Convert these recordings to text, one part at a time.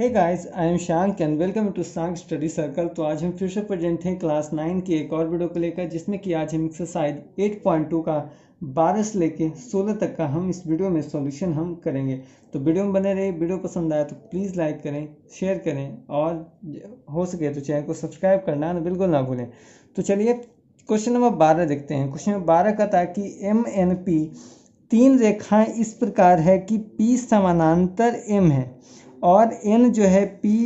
hey guys I am Shank and welcome to Shank study circle तो आज हम फिर से प्रेजेंट हैं क्लास नाइन की एक और वीडियो को लेकर जिसमें कि आज हम एक्सरसाइज एट पॉइंट टू का बारह से लेकर सोलह तक का हम इस वीडियो में सॉल्यूशन हम करेंगे तो वीडियो में बने रहे वीडियो पसंद आया तो प्लीज़ लाइक करें शेयर करें और हो सके तो चैनल को सब्सक्राइब करना बिल्कुल ना भूलें तो चलिए क्वेश्चन नंबर बारह देखते हैं क्वेश्चन नंबर बारह का था कि एम एन पी तीन रेखाएँ इस प्रकार है कि पी समानांतर एम है और एन जो है पी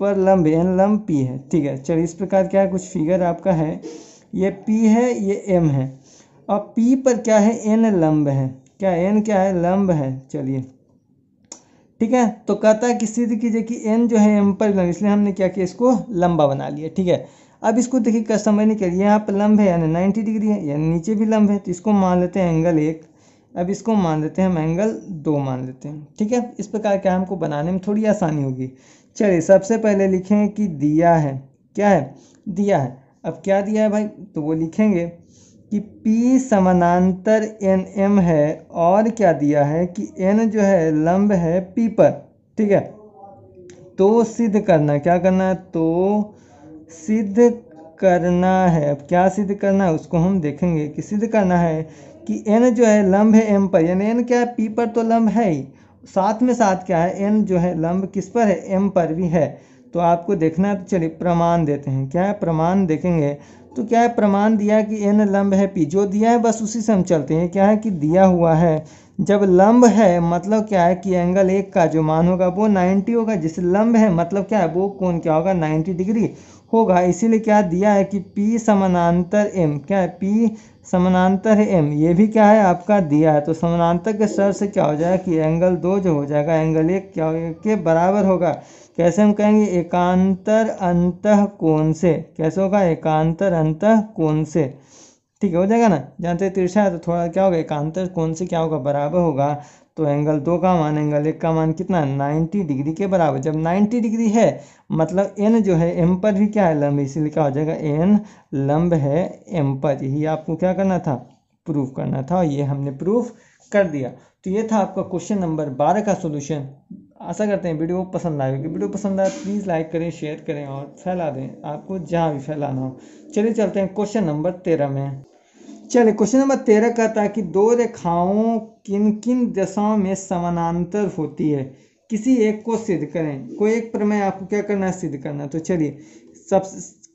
पर लंब एन लंब पी है ठीक है चलिए इस प्रकार क्या है कुछ फिगर आपका है ये पी है ये एम है और पी पर क्या है एन लंब है क्या एन क्या है लंब है चलिए ठीक है तो कहता है कि सिद्ध कीजिए कि एन जो है एम पर लंब इसलिए हमने क्या किया इसको लंबा बना लिया ठीक है अब इसको देखिए समझने के लिए यहाँ पर लंब है यानी नाइन्टी डिग्री है यानी नीचे भी लंब है तो इसको मान लेते हैं एंगल एक अब इसको मान लेते हैं हम एंगल दो मान लेते हैं ठीक है इस प्रकार क्या हमको बनाने में थोड़ी आसानी होगी चलिए सबसे पहले लिखेंगे कि दिया है क्या है दिया है अब क्या दिया है भाई तो वो लिखेंगे कि P समानांतर एन एम है और क्या दिया है कि एन जो है लंब है P पर ठीक है तो सिद्ध करना क्या करना है तो सिद्ध करना है अब क्या सिद्ध करना है उसको हम देखेंगे कि सिद्ध करना है कि एन जो है लंब है एम पर यानी एन क्या है पी पर तो लंब है ही साथ में साथ क्या है एन जो है लंब किस पर है एम पर भी है तो आपको देखना है तो चलिए प्रमाण देते हैं क्या है प्रमाण देखेंगे तो क्या है प्रमाण दिया कि एन लंब है पी जो दिया है बस उसी से हम चलते हैं क्या है कि दिया हुआ है जब लंब है मतलब क्या है कि एंगल एक का जो मान होगा वो 90 होगा जिस लंब है मतलब क्या है वो कौन क्या होगा 90 डिग्री होगा इसीलिए क्या दिया है कि पी समानांतर एम क्या है पी समानांतर है एम ये भी क्या है आपका दिया है तो समानांतर के सर से क्या हो जाएगा कि एंगल दो जो हो जाएगा एंगल एक क्या के बराबर होगा कैसे हम कहेंगे एकांतर अंत कौन से कैसे होगा एकांतर अंत कौन से ठीक है हो जाएगा ना जानते तिरछा है तो थोड़ा क्या होगा एकांतर कौन से क्या होगा बराबर होगा तो एंगल दो का मान एंगल एक का मान कितना है नाइन्टी डिग्री के बराबर जब नाइन्टी डिग्री है मतलब एन जो है एम पर भी क्या है लंब इसीलिए क्या हो जाएगा एन लंब है एम पर यही आपको क्या करना था प्रूफ करना था और ये हमने प्रूफ कर दिया तो ये था आपका क्वेश्चन नंबर बारह का सोल्यूशन आशा करते हैं वीडियो पसंद आए क्योंकि वीडियो पसंद आए प्लीज़ लाइक करें शेयर करें और फैला दें आपको जहाँ भी फैलाना हो चलिए चलते हैं क्वेश्चन नंबर तेरह में चलिए क्वेश्चन नंबर तेरह कहता है कि दो रेखाओं किन किन दशाओं में समानांतर होती है किसी एक को सिद्ध करें कोई एक प्रमेय आपको क्या करना है सिद्ध करना तो चलिए सब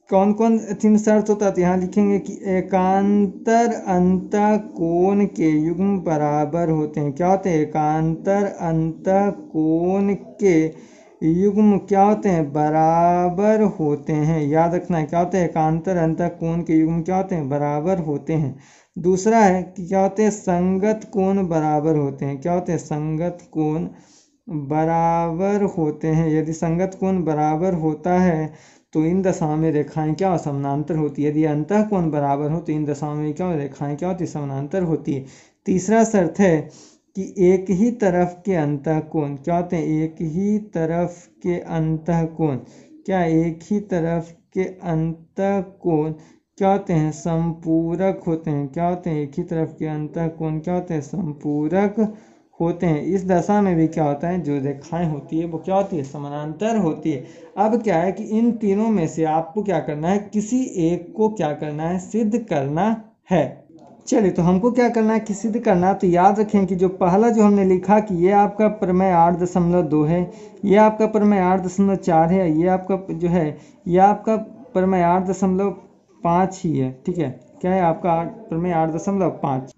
कौन कौन थीम शर्त होता है तो यहाँ लिखेंगे कि एकांतर अंत कोण के युग्म बराबर होते हैं क्या होते हैं एकांतर अंत कोण के युग्म क्या होते हैं बराबर होते हैं याद रखना है क्या होते हैं एकांतर अंत कोण के युग्म क्या होते हैं बराबर होते हैं दूसरा है कि क्या होते हैं संगत कोण बराबर होते हैं क्या होते हैं संगत कोण बराबर होते हैं यदि संगत कोण बराबर होता है तो इन दशाओं में रेखाएं क्या समानांतर होती है यदि अंत कोण बराबर हो तो इन दशाओं में क्या रेखाएं क्या होती समानांतर होती है तीसरा शर्त है कि एक ही तरफ के अंत कोण क्या होते हैं एक ही तरफ के अंत कोण क्या एक ही तरफ के अंत कोण क्या होते हैं संपूरक होते हैं क्या होते हैं एक ही तरफ के अंत कोण क्या होते हैं संपूरक होते हैं इस दशा में भी क्या होता है जो रेखाएं होती है वो क्या होती है समानांतर होती है अब क्या है कि इन तीनों में से आपको क्या करना है किसी एक को क्या करना है सिद्ध करना है चलिए तो हमको क्या करना है कि सिद्ध करना है तो याद रखें कि जो पहला जो हमने लिखा कि ये आपका प्रमेय आठ दशमलव दो है ये आपका प्रमेय आठ दशमलव चार है ये आपका जो है ये आपका प्रमेय आठ दशमलव पाँच ही है ठीक है क्या है आपका आठ प्रमेय आठ दशमलव पाँच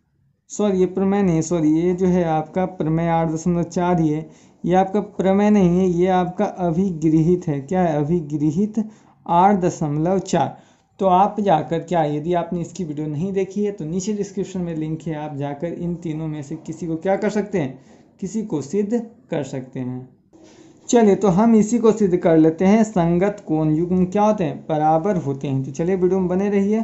सॉरी ये प्रमेय नहीं सॉरी ये जो है आपका प्रमेय आठ दशमलव चार ही है ये आपका प्रमेय नहीं है ये आपका अभिगृहित है क्या है अभिगृहित आठ दशमलव चार तो आप जाकर क्या यदि आपने इसकी वीडियो नहीं देखी है तो नीचे डिस्क्रिप्शन में लिंक है आप जाकर इन तीनों में से किसी को क्या कर सकते हैं किसी को सिद्ध कर सकते हैं चलिए तो हम इसी को सिद्ध कर लेते हैं संगत कोण युग्म क्या होते हैं बराबर होते हैं तो चलिए वीडियो में बने रहिए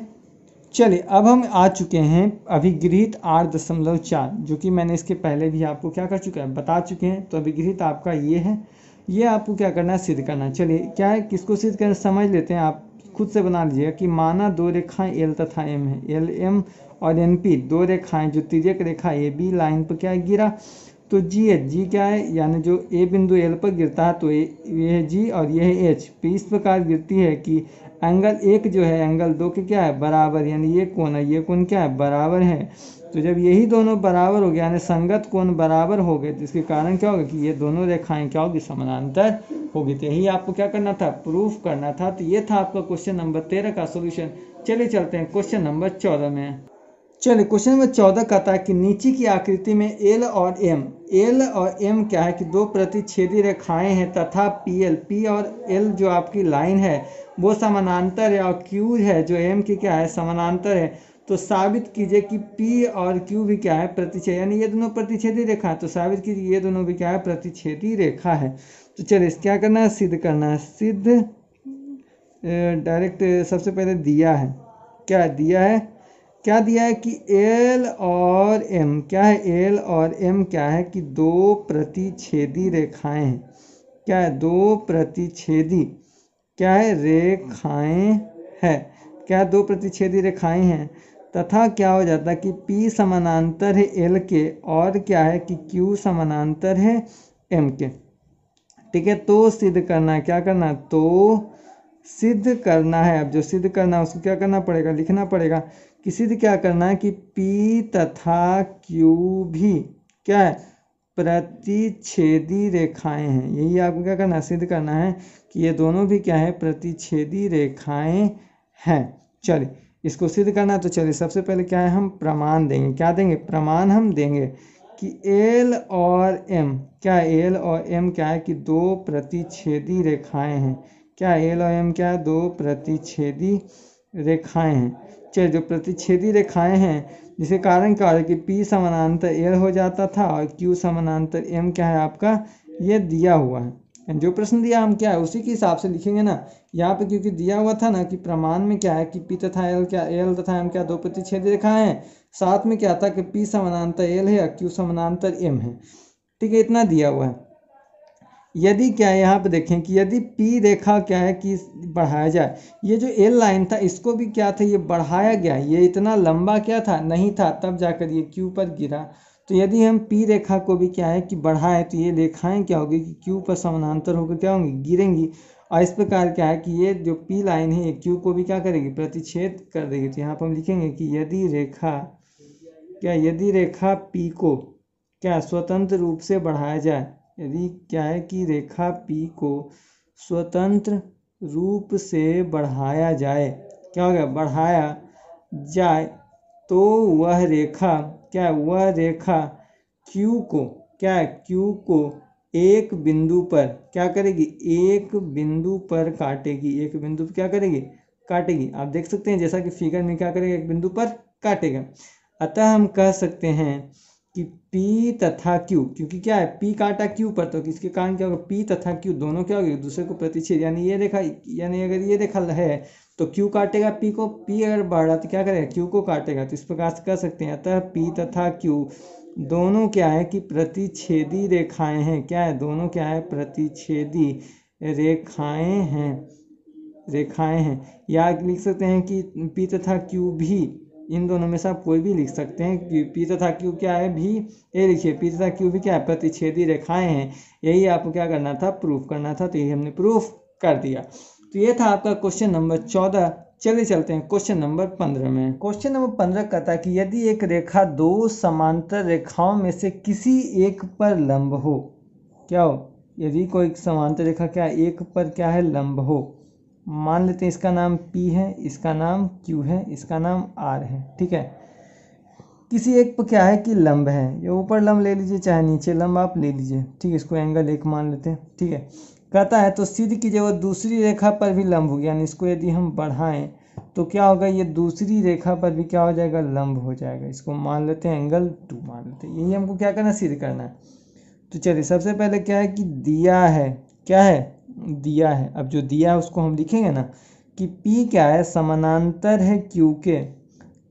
चलिए अब हम आ चुके हैं अभिगृहित आठ दशमलव चार जो कि मैंने इसके पहले भी आपको क्या कर चुका है बता चुके हैं तो अभिगृहित आपका ये है ये आपको क्या करना है सिद्ध करना चलिए क्या है किसको सिद्ध करना समझ लेते हैं आप खुद से बना लीजिएगा कि माना दो रेखाएं एल तथा एम है एल एम और एन पी दो रेखाएं जो तिरक रेखा ए बी लाइन पर क्या गिरा तो जी एच जी क्या है यानी जो ए बिंदु एल पर गिरता है तो ये है जी और ये है एच पी तो इस प्रकार गिरती है कि एंगल एक जो है एंगल दो के क्या है बराबर यानी ये कौन है ये कौन क्या है बराबर है तो जब यही दोनों बराबर हो गए यानी संगत कोण बराबर हो गए तो इसके कारण क्या होगा कि ये दोनों रेखाएं क्या होगी समानांतर होगी तो यही आपको क्या करना था प्रूफ करना था तो ये था आपका क्वेश्चन नंबर तेरह का सोल्यूशन चलिए चलते हैं क्वेश्चन नंबर चौदह में चलिए क्वेश्चन नंबर चौदह कहता है कि नीचे की आकृति में एल और एम एल और एम क्या है कि दो प्रतिच्छेदी रेखाएं हैं तथा पी एल पी और एल जो आपकी लाइन है वो समानांतर है और क्यू है जो एम की क्या है समानांतर है तो साबित कीजिए कि पी और क्यू भी क्या है प्रतिच्छेद यानी ये दोनों प्रतिच्छेदी रेखा है तो साबित कीजिए ये दोनों भी क्या है प्रतिच्छेदी रेखा है तो चलिए क्या करना है सिद्ध करना है सिद्ध डायरेक्ट सबसे पहले दिया है क्या दिया है क्या दिया है कि एल और एम क्या है एल और एम क्या है कि दो प्रतिच्छेदी रेखाएं हैं क्या है दो प्रतिच्छेदी क्या है रेखाएं है क्या दो प्रतिच्छेदी रेखाएं हैं तथा क्या हो जाता है कि P समानांतर है L के और क्या है कि Q समानांतर है M के ठीक है तो सिद्ध करना है क्या करना है तो सिद्ध करना है अब जो सिद्ध करना है उसको क्या करना पड़ेगा लिखना पड़ेगा कि सिद्ध क्या करना है कि P तथा Q भी क्या है प्रतिच्छेदी रेखाएं हैं यही आपको क्या करना है सिद्ध करना है कि ये दोनों भी क्या है प्रतिच्छेदी रेखाएं हैं चलिए इसको सिद्ध करना है तो चलिए सबसे पहले क्या है हम प्रमाण देंगे क्या देंगे प्रमाण हम देंगे कि एल और एम क्या एल और एम क्या है कि दो प्रतिच्छेदी रेखाएं हैं क्या एल और एम क्या है दो प्रतिच्छेदी रेखाएं हैं चलिए जो प्रतिच्छेदी रेखाएं हैं जिसके कारण क्या हो रहा है कि पी समानांतर एल हो जाता था और क्यू समानांतर एम क्या है आपका ये दिया हुआ है एंड जो प्रश्न दिया हम क्या है उसी के हिसाब से लिखेंगे ना यहाँ पे क्योंकि दिया हुआ था ना कि प्रमाण में क्या है कि पी तथा एल क्या एल तथा एम क्या दो प्रतिच्छेद रेखा है साथ में क्या था कि पी समानांतर एल है क्यू समानांतर एम है ठीक है इतना दिया हुआ है यदि क्या है यहाँ पे देखें कि यदि पी रेखा क्या है कि बढ़ाया जाए ये जो एल लाइन था इसको भी क्या था ये बढ़ाया गया ये इतना लंबा क्या था नहीं था तब जाकर ये क्यू पर गिरा तो यदि हम पी रेखा को भी क्या है कि बढ़ाएं तो ये रेखाएं क्या होगी कि क्यू पर समानांतर होकर क्या होंगी गिरेंगी और इस प्रकार क्या है कि ये जो पी लाइन है ये क्यू को भी क्या करेगी प्रतिच्छेद कर देगी तो यहाँ पर हम लिखेंगे कि यदि रेखा क्या यदि रेखा पी को क्या स्वतंत्र रूप से बढ़ाया जाए यदि क्या है कि रेखा पी को स्वतंत्र रूप से बढ़ाया जाए क्या हो गया बढ़ाया जाए तो वह रेखा क्या वह रेखा क्यू को क्या क्यू को एक बिंदु पर क्या करेगी एक बिंदु पर काटेगी एक बिंदु पर क्या करेगी काटेगी आप देख सकते हैं जैसा कि फिगर में क्या करेगा एक बिंदु पर काटेगा अतः हम कह सकते हैं कि P तथा Q क्योंकि क्या है P काटा Q पर तो इसके कारण क्या होगा P तथा Q दोनों क्या एक दूसरे को प्रतिच्छेद यानी ये रेखा यानी अगर ये रेखा है तो क्यू काटेगा पी को पी अगर बढ़ रहा तो क्या करेगा क्यू को काटेगा तो इस प्रकार से कर सकते हैं अतः पी तथा क्यू दोनों क्या है कि प्रतिच्छेदी रेखाएं हैं क्या है दोनों क्या है प्रतिच्छेदी रेखाएं हैं रेखाएं हैं या लिख सकते हैं कि पी तथा क्यू भी इन दोनों में से आप कोई भी लिख सकते हैं पी तथा क्यू क्या है भी ये लिखिए पी तथा क्यू भी क्या है प्रतिच्छेदी रेखाएं हैं यही आपको क्या करना था प्रूफ करना था तो यही हमने प्रूफ कर दिया तो ये था आपका क्वेश्चन नंबर चौदह चलिए चलते हैं क्वेश्चन नंबर पंद्रह में क्वेश्चन नंबर पंद्रह कहता है कि यदि एक रेखा दो समांतर रेखाओं में से किसी एक पर लंब हो क्या हो यदि कोई समांतर रेखा क्या एक पर क्या है लंब हो मान लेते हैं इसका नाम P है इसका नाम Q है इसका नाम R है ठीक है किसी एक पर क्या है कि लंब है ये ऊपर लंब ले लीजिए चाहे नीचे लंब आप ले लीजिए ठीक है इसको एंगल एक मान लेते हैं ठीक है कहता है तो सिद्ध की जगह दूसरी रेखा पर भी लंब यानी इसको यदि हम बढ़ाएं तो क्या होगा ये दूसरी रेखा पर भी क्या हो जाएगा लंब हो जाएगा इसको मान लेते हैं एंगल टू मान लेते हैं यही हमको क्या करना है सिद्ध करना है तो चलिए सबसे पहले क्या है कि दिया है क्या है दिया है अब जो दिया है उसको हम लिखेंगे ना कि पी क्या है समानांतर है क्यू के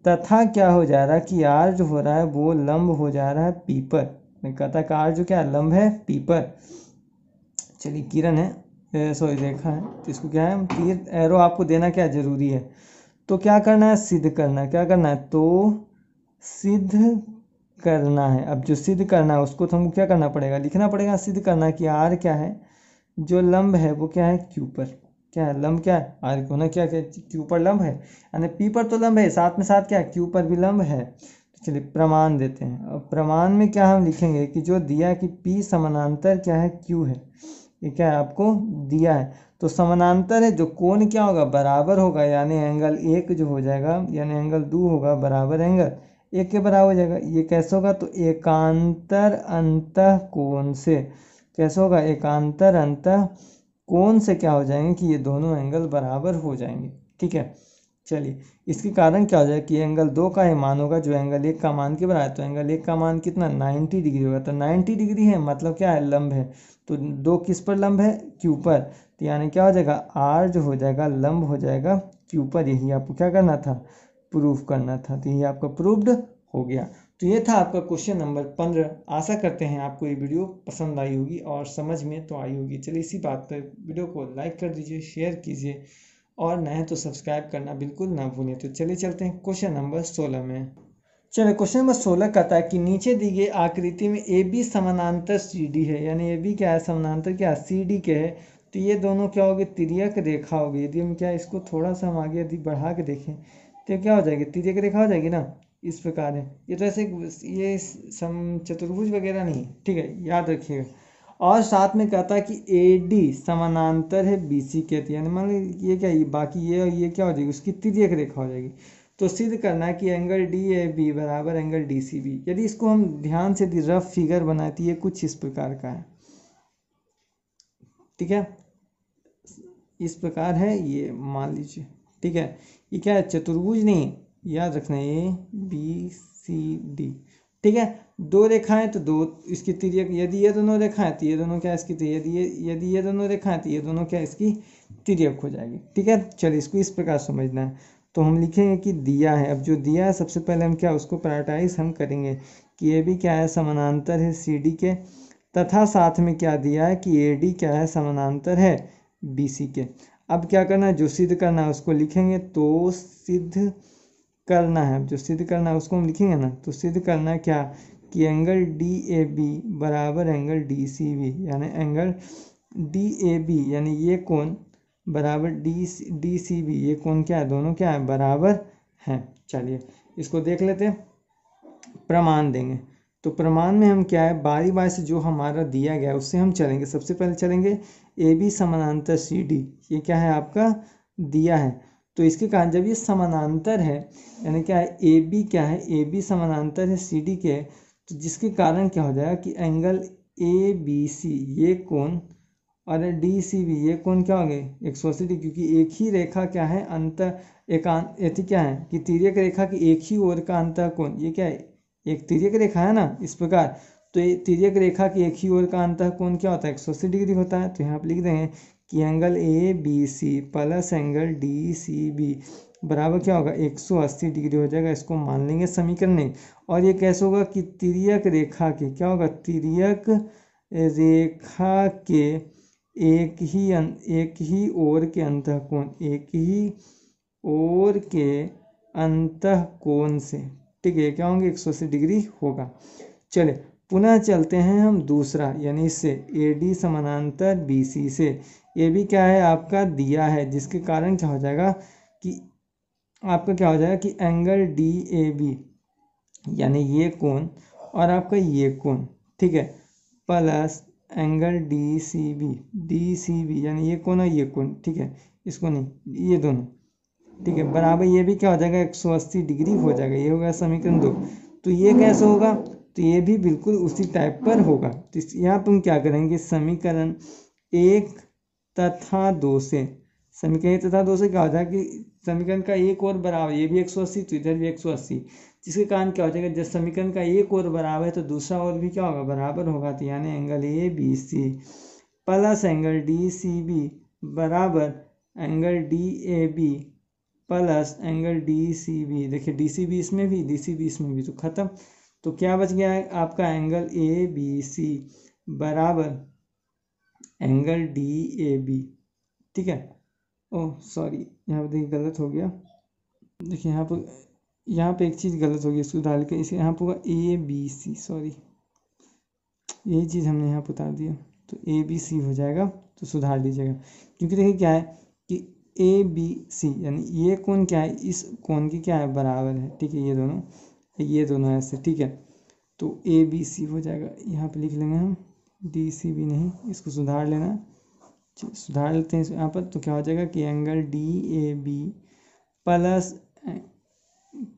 तथा क्या हो जा रहा है कि आर जो हो रहा है वो लंब हो जा रहा है पी पर कहता है कि आर जो क्या लंब है पी पर चलिए किरण है सॉरी रेखा है तो इसको क्या है तीर एरो आपको देना क्या ज़रूरी है तो क्या करना है सिद्ध करना है क्या करना है तो सिद्ध करना है अब जो सिद्ध करना है उसको तो हमको क्या करना पड़ेगा लिखना पड़ेगा सिद्ध करना कि आर क्या है जो लंब है वो क्या है क्यू पर क्या है लंब क्या है आर क्यों ना क्या क्या क्यू पर लंब है यानी पी पर तो लंब है साथ में साथ क्या है क्यू पर भी लंब है तो चलिए प्रमाण देते हैं अब प्रमाण में क्या हम लिखेंगे कि जो दिया कि पी समानांतर क्या है क्यू है ये क्या है आपको दिया है तो समानांतर है जो कोण क्या होगा बराबर होगा यानी एंगल एक जो हो जाएगा यानी एंगल दो होगा बराबर एंगल एक के बराबर हो जाएगा ये कैसे होगा तो एकांतर अंत कोण से कैसे होगा एकांतर अंत कोण से क्या हो जाएंगे कि ये दोनों एंगल बराबर हो जाएंगे ठीक है चलिए इसके कारण क्या हो जाएगा कि एंगल दो का ही मान होगा जो एंगल एक का मान के बनाए तो एंगल एक का मान कितना 90 डिग्री होगा तो 90 डिग्री है मतलब क्या है लंब है तो दो किस पर लंब है क्यू पर तो यानी क्या हो जाएगा आर जो हो जाएगा लंब हो जाएगा क्यू पर यही आपको क्या करना था प्रूफ करना था तो यही आपका प्रूव्ड हो गया तो ये था आपका क्वेश्चन नंबर पंद्रह आशा करते हैं आपको ये वीडियो पसंद आई होगी और समझ में तो आई होगी चलिए इसी बात पर वीडियो को लाइक कर दीजिए शेयर कीजिए और नए तो सब्सक्राइब करना बिल्कुल ना भूलें तो चलिए चलते हैं क्वेश्चन नंबर सोलह में चलो क्वेश्चन नंबर सोलह कहता है कि नीचे दी गई आकृति में ए बी समानांतर सी डी है यानी ए बी क्या है समानांतर क्या है सी डी के है तो ये दोनों क्या होगी तिरियक रेखा होगी यदि हम क्या इसको थोड़ा सा हम आगे यदि बढ़ा के देखें तो क्या हो जाएगी तिरियक रेखा हो जाएगी ना इस प्रकार है ये तो ऐसे ये सम चतुर्भुज वगैरह नहीं ठीक है याद रखिएगा और साथ में कहता है कि ए डी समानांतर है बी सी के तो, यानी मान ये क्या ये बाकी ये और ये क्या हो जाएगी उसकी तिरक रेखा हो जाएगी तो सिद्ध करना है कि एंगल डी ए बी बराबर एंगल डी सी बी यदि इसको हम ध्यान से दी रफ फिगर बनाती है कुछ इस प्रकार का है ठीक है इस प्रकार है ये मान लीजिए ठीक है ये क्या है चतुर्भुज नहीं याद रखना ए बी सी डी ठीक है दो रेखाएं तो दो इसकी तिरियक यदि ये दोनों रेखाएं तो ये दोनों क्या इसकी यदि ये यदि ये दोनों रेखाएं तो ये दोनों क्या इसकी तिरियक हो जाएगी ठीक है चलिए इसको इस प्रकार समझना है तो हम लिखेंगे कि दिया है अब जो दिया है सबसे पहले हम क्या उसको पैराटाइज हम करेंगे कि ये भी क्या है समानांतर है सी डी के तथा साथ में क्या दिया है कि ए डी क्या है समानांतर है बी सी के अब क्या करना है जो सिद्ध करना है उसको लिखेंगे तो सिद्ध करना है जो सिद्ध करना है उसको हम लिखेंगे ना तो सिद्ध करना क्या कि एंगल डी ए बी बराबर एंगल डी सी बी यानी एंगल डी ए बी यानी ये कौन बराबर डी डी सी बी ये कौन क्या है दोनों क्या है बराबर हैं चलिए इसको देख लेते प्रमाण देंगे तो प्रमाण में हम क्या है बारी बारी से जो हमारा दिया गया उससे हम चलेंगे सबसे पहले चलेंगे ए बी समानांतर सी डी ये क्या है आपका दिया है तो इसके कारण जब ये समानांतर है यानी क्या है ए बी क्या है ए बी समानांतर है सी डी के तो जिसके कारण क्या हो जाएगा कि एंगल ए बी सी ये कोण और डी सी बी ये कोण क्या हो गए एक सौ अस्सी डिग्री क्योंकि एक ही रेखा क्या है अंत एकांत तो क्या है कि तिरक रेखा की एक ही ओर का अंत कोण ये क्या है एक तिरक रेखा है ना इस प्रकार तो ये तिरक रेखा की एक ही ओर का अंत कोण क्या होता है एक सौ अस्सी डिग्री होता है तो यहाँ आप लिख देंगे कि angle A B C plus angle D C B बराबर क्या होगा 180 डिग्री हो जाएगा इसको मान लेंगे समीकरण में और ये कैसे होगा कि तिरियक रेखा के क्या होगा तिरियक रेखा के एक ही अन, एक ही ओर के अंत कोण एक ही ओर के अंत कोण से ठीक है क्या होंगे 180 डिग्री होगा चले पुनः चलते हैं हम दूसरा यानी इससे ए डी समानांतर बी सी से ये भी क्या है आपका दिया है जिसके कारण क्या हो जाएगा आपका क्या हो जाएगा कि एंगल डी ए बी यानी ये कोण और आपका ये कोण ठीक है plus angle D C B D C B यानी ये कोण और ये कोण ठीक है इसको नहीं ये दोनों ठीक है बराबर ये भी क्या हो जाएगा एक सौ अस्सी डिग्री हो जाएगा ये होगा समीकरण दो तो ये कैसे होगा तो ये भी बिल्कुल उसी टाइप पर होगा तो यहाँ तुम क्या करेंगे समीकरण एक तथा दो से समीकरण तथा दो से क्या होता है कि समीकरण का एक और बराबर ये भी एक सौ अस्सी तो इधर भी एक सौ अस्सी जिसके कारण क्या हो जाएगा जब समीकरण का एक और बराबर है तो दूसरा और भी क्या होगा बराबर होगा तो यानी angle A B C plus angle D C B बराबर angle D A B plus angle D C B देखिए डी सी बी इसमें भी डी सी बी इसमें भी तो ख़त्म तो क्या बच गया है आपका एंगल ए बी सी बराबर एंगल डी ए बी ठीक है ओह सॉरी यहाँ पर देखिए गलत हो गया देखिए यहाँ पर यहाँ पे एक चीज़ गलत हो गई इसको डाल के इसे यहाँ पर होगा ए बी सी सॉरी यही चीज़ हमने यहाँ पर उतार दिया तो ए बी सी हो जाएगा तो सुधार लीजिएगा क्योंकि देखिए क्या है कि ए बी सी यानी ये कौन क्या है इस कौन की क्या है बराबर है ठीक है ये दोनों ये दोनों ऐसे ठीक है तो ए बी सी हो जाएगा यहाँ पे लिख लेंगे हम डी सी भी नहीं इसको सुधार लेना है सुधार लेते हैं यहाँ पर तो क्या हो जाएगा कि angle D A B plus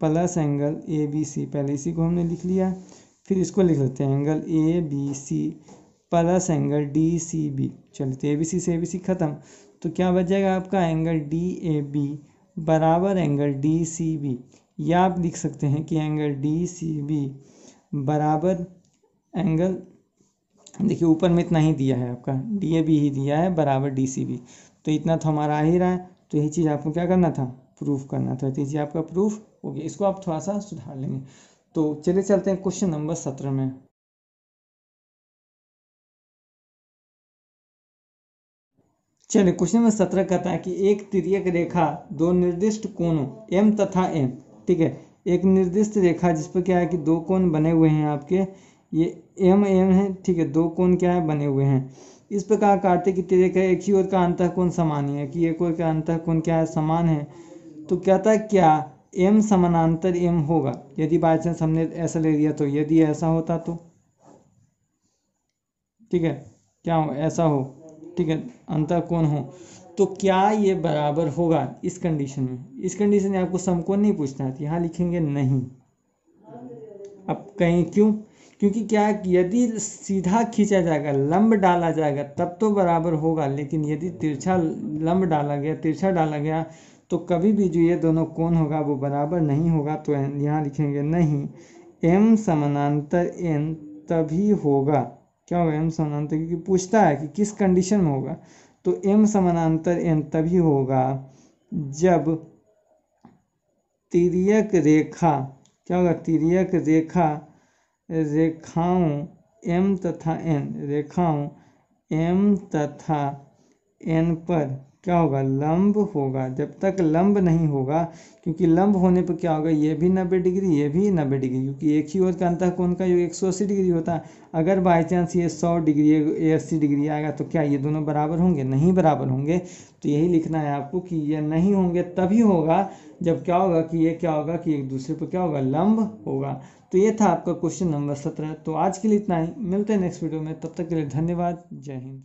plus angle A B C पहले इसी को हमने लिख लिया फिर इसको लिख लेते हैं angle A B C plus angle D C B चलिए तो ए बी सी से ए बी सी ख़त्म तो क्या बच जाएगा आपका एंगल डी ए बी बराबर एंगल डी सी बी या आप लिख सकते हैं कि एंगल डी सी बी बराबर एंगल देखिए ऊपर में इतना ही दिया है आपका डी ए बी ही दिया है बराबर डी सी बी तो इतना तो हमारा आ ही रहा है तो यही चीज़ आपको क्या करना था प्रूफ करना था तो ये आपका प्रूफ हो गया इसको आप थोड़ा सा सुधार लेंगे तो चलिए चलते हैं क्वेश्चन नंबर सत्रह में चलिए क्वेश्चन नंबर सत्रह कहता है कि एक तिरक रेखा दो निर्दिष्ट कोणों एम तथा एम ठीक है एक निर्दिष्ट रेखा जिस पर क्या है कि दो कोण बने हुए हैं आपके ये एम एम है ठीक है दो कोण क्या है बने हुए हैं इस प्रकार कार्तिक की तिरे एक ही ओर का अंतः कोण समान है कि एक ओर का अंतः कोण क्या है समान है तो क्या था क्या एम समानांतर एम होगा यदि बाई चांस हमने ऐसा ले लिया तो यदि ऐसा होता तो ठीक है क्या हो ऐसा हो ठीक है अंतर कोण हो तो क्या ये बराबर होगा इस कंडीशन में इस कंडीशन में आपको समकोण नहीं पूछना है तो यहाँ लिखेंगे नहीं अब कहीं क्यों क्योंकि क्या यदि सीधा खींचा जाएगा लंब डाला जाएगा तब तो बराबर होगा लेकिन यदि तिरछा लंब डाला गया तिरछा डाला गया तो कभी भी जो ये दोनों कोण होगा वो बराबर नहीं होगा तो यहाँ लिखेंगे नहीं एम समानांतर एन तभी होगा क्या होगा एम समानांतर क्योंकि पूछता है कि किस कंडीशन में होगा तो एम समानांतर एन तभी होगा जब तिरियक रेखा क्या होगा तिरियक रेखा रेखाओं एम तथा एन रेखाओं एम तथा एन पर क्या होगा लंब होगा जब तक लंब नहीं होगा क्योंकि लंब होने पर क्या होगा ये भी नब्बे डिग्री ये भी नब्बे डिग्री क्योंकि एक ही ओर का अंतः कोण का योग एक सौ अस्सी डिग्री होता है अगर बाई चांस ये सौ डिग्री ये अस्सी डिग्री आएगा तो क्या ये दोनों बराबर होंगे नहीं बराबर होंगे तो यही लिखना है आपको कि ये नहीं होंगे तभी होगा जब क्या होगा कि ये क्या होगा कि एक दूसरे पर क्या होगा लंब होगा तो ये था आपका क्वेश्चन नंबर सत्रह तो आज के लिए इतना ही मिलते हैं नेक्स्ट वीडियो में तब तक के लिए धन्यवाद जय हिंद